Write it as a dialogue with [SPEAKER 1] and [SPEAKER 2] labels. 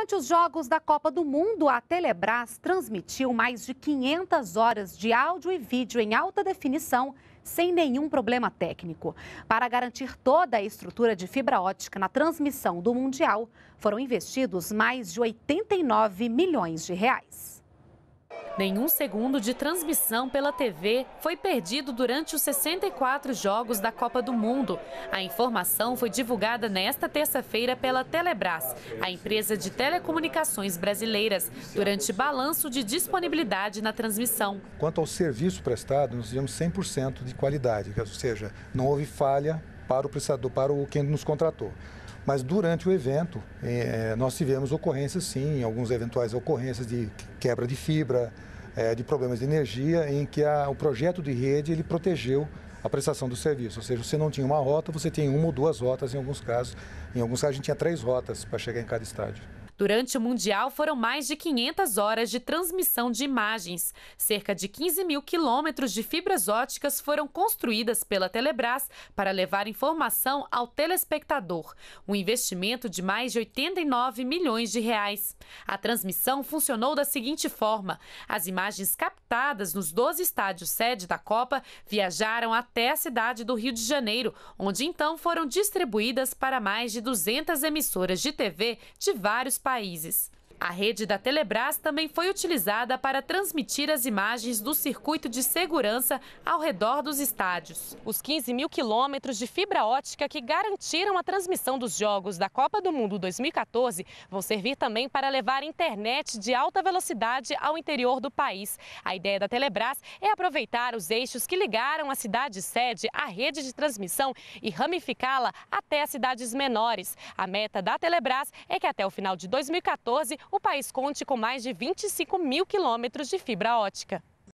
[SPEAKER 1] Durante os Jogos da Copa do Mundo, a Telebrás transmitiu mais de 500 horas de áudio e vídeo em alta definição, sem nenhum problema técnico. Para garantir toda a estrutura de fibra ótica na transmissão do Mundial, foram investidos mais de 89 milhões de reais. Nenhum segundo
[SPEAKER 2] de transmissão pela TV foi perdido durante os 64 jogos da Copa do Mundo. A informação foi divulgada nesta terça-feira pela Telebrás, a empresa de telecomunicações brasileiras, durante balanço de disponibilidade na transmissão.
[SPEAKER 3] Quanto ao serviço prestado, nós tivemos 100% de qualidade, ou seja, não houve falha para o prestador, para o quem nos contratou. Mas durante o evento, eh, nós tivemos ocorrências, sim, algumas eventuais ocorrências de quebra de fibra, eh, de problemas de energia, em que a, o projeto de rede ele protegeu a prestação do serviço. Ou seja, você não tinha uma rota, você tinha uma ou duas rotas em alguns casos. Em alguns casos, a gente tinha três rotas para chegar em cada estádio.
[SPEAKER 2] Durante o Mundial, foram mais de 500 horas de transmissão de imagens. Cerca de 15 mil quilômetros de fibras óticas foram construídas pela Telebrás para levar informação ao telespectador. Um investimento de mais de 89 milhões de reais. A transmissão funcionou da seguinte forma: as imagens captadas nos 12 estádios sede da Copa viajaram até a cidade do Rio de Janeiro, onde então foram distribuídas para mais de 200 emissoras de TV de vários países. A rede da Telebrás também foi utilizada para transmitir as imagens do circuito de segurança ao redor dos estádios. Os 15 mil quilômetros de fibra ótica que garantiram a transmissão dos jogos da Copa do Mundo 2014 vão servir também para levar internet de alta velocidade ao interior do país. A ideia da Telebrás é aproveitar os eixos que ligaram a cidade sede à rede de transmissão e ramificá-la até as cidades menores. A meta da Telebrás é que até o final de 2014 o país conte com mais de 25 mil quilômetros de fibra ótica.